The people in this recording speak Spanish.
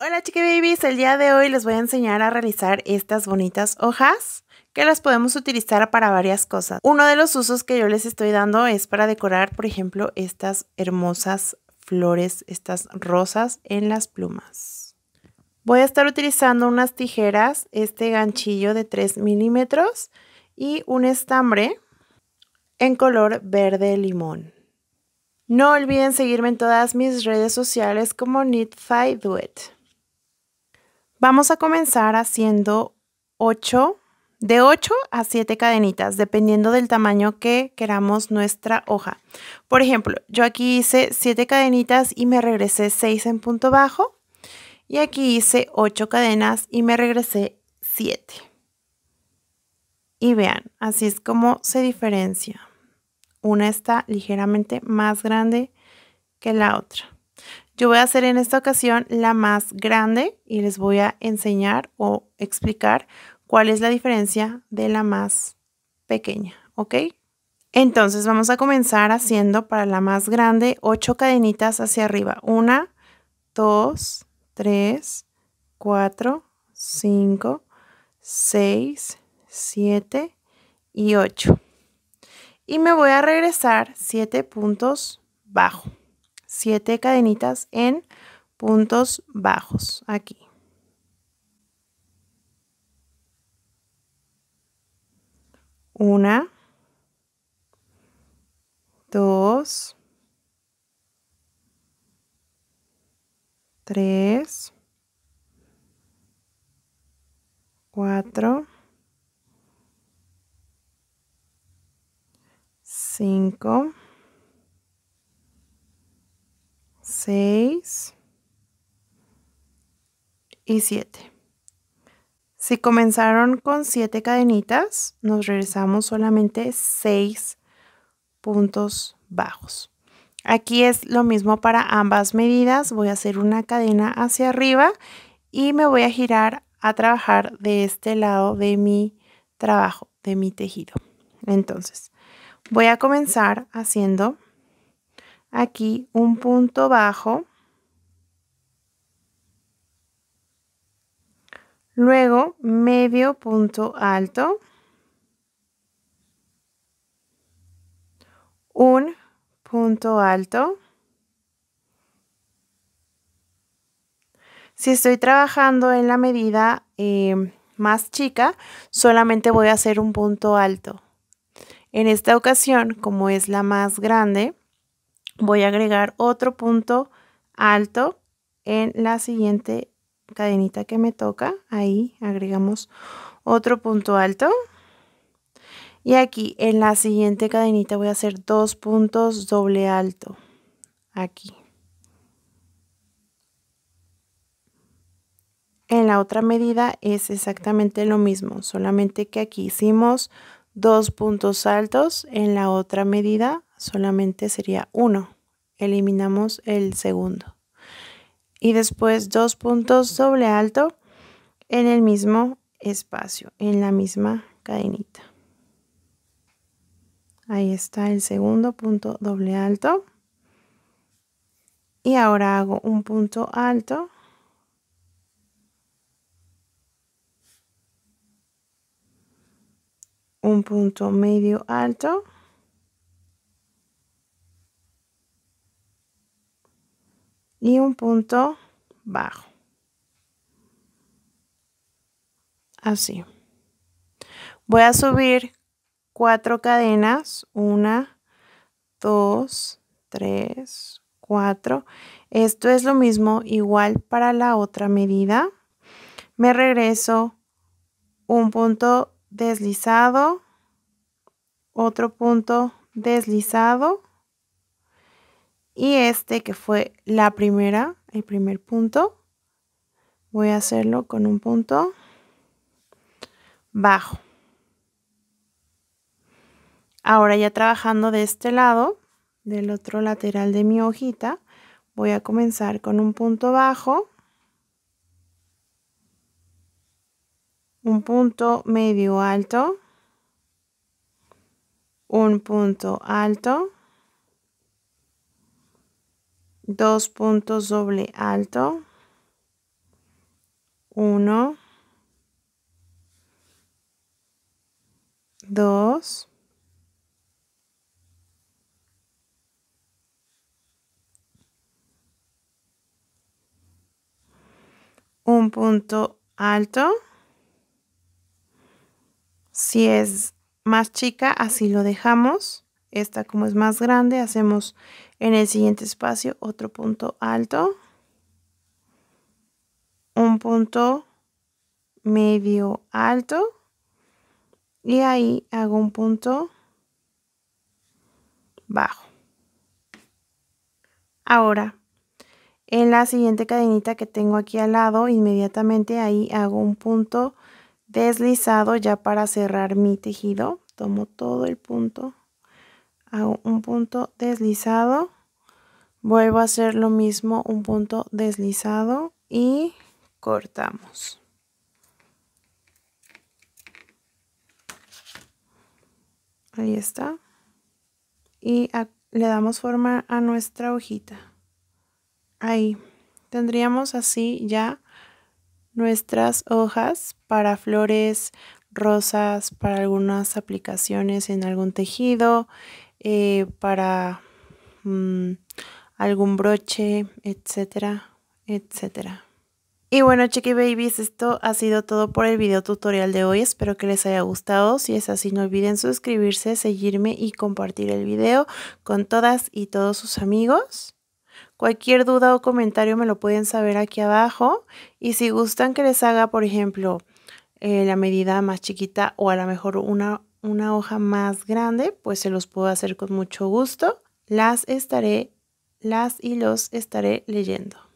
Hola chiqui babies, el día de hoy les voy a enseñar a realizar estas bonitas hojas que las podemos utilizar para varias cosas. Uno de los usos que yo les estoy dando es para decorar, por ejemplo, estas hermosas flores, estas rosas en las plumas. Voy a estar utilizando unas tijeras, este ganchillo de 3 milímetros y un estambre en color verde limón. No olviden seguirme en todas mis redes sociales como Knit Duet. Vamos a comenzar haciendo 8, de 8 a 7 cadenitas, dependiendo del tamaño que queramos nuestra hoja. Por ejemplo, yo aquí hice 7 cadenitas y me regresé 6 en punto bajo. Y aquí hice 8 cadenas y me regresé 7. Y vean, así es como se diferencia. Una está ligeramente más grande que la otra. Yo voy a hacer en esta ocasión la más grande y les voy a enseñar o explicar cuál es la diferencia de la más pequeña, ¿ok? Entonces vamos a comenzar haciendo para la más grande 8 cadenitas hacia arriba. 1, 2, 3, 4, 5, 6, 7 y 8. Y me voy a regresar 7 puntos bajo. Siete cadenitas en puntos bajos aquí. Una, dos, tres, cuatro, cinco, 6 y 7. Si comenzaron con 7 cadenitas, nos regresamos solamente 6 puntos bajos. Aquí es lo mismo para ambas medidas. Voy a hacer una cadena hacia arriba y me voy a girar a trabajar de este lado de mi trabajo, de mi tejido. Entonces, voy a comenzar haciendo aquí un punto bajo. Luego medio punto alto. Un punto alto. Si estoy trabajando en la medida eh, más chica, solamente voy a hacer un punto alto. En esta ocasión, como es la más grande, voy a agregar otro punto alto en la siguiente cadenita que me toca. Ahí agregamos otro punto alto. Y aquí en la siguiente cadenita voy a hacer dos puntos doble alto. Aquí. En la otra medida es exactamente lo mismo, solamente que aquí hicimos dos puntos altos, en la otra medida solamente sería uno Eliminamos el segundo. Y después dos puntos doble alto en el mismo espacio, en la misma cadenita. Ahí está el segundo punto doble alto. Y ahora hago un punto alto. Un punto medio alto. y un punto bajo. Así. Voy a subir cuatro cadenas. Una, dos, tres, cuatro. Esto es lo mismo, igual para la otra medida. Me regreso un punto deslizado, otro punto deslizado y este que fue la primera, el primer punto, voy a hacerlo con un punto bajo. Ahora ya trabajando de este lado, del otro lateral de mi hojita, voy a comenzar con un punto bajo, un punto medio alto, un punto alto, dos puntos doble alto, uno, dos, un punto alto, si es más chica así lo dejamos, esta como es más grande, hacemos en el siguiente espacio otro punto alto, un punto medio alto y ahí hago un punto bajo. Ahora, en la siguiente cadenita que tengo aquí al lado, inmediatamente ahí hago un punto deslizado ya para cerrar mi tejido. Tomo todo el punto hago un punto deslizado vuelvo a hacer lo mismo un punto deslizado y cortamos ahí está y le damos forma a nuestra hojita ahí tendríamos así ya nuestras hojas para flores rosas para algunas aplicaciones en algún tejido eh, para mm, algún broche, etcétera, etcétera. Y bueno, Chiqui Babies, esto ha sido todo por el video tutorial de hoy. Espero que les haya gustado. Si es así, no olviden suscribirse, seguirme y compartir el video con todas y todos sus amigos. Cualquier duda o comentario me lo pueden saber aquí abajo. Y si gustan que les haga, por ejemplo, eh, la medida más chiquita o a lo mejor una una hoja más grande, pues se los puedo hacer con mucho gusto. Las estaré, las y los estaré leyendo.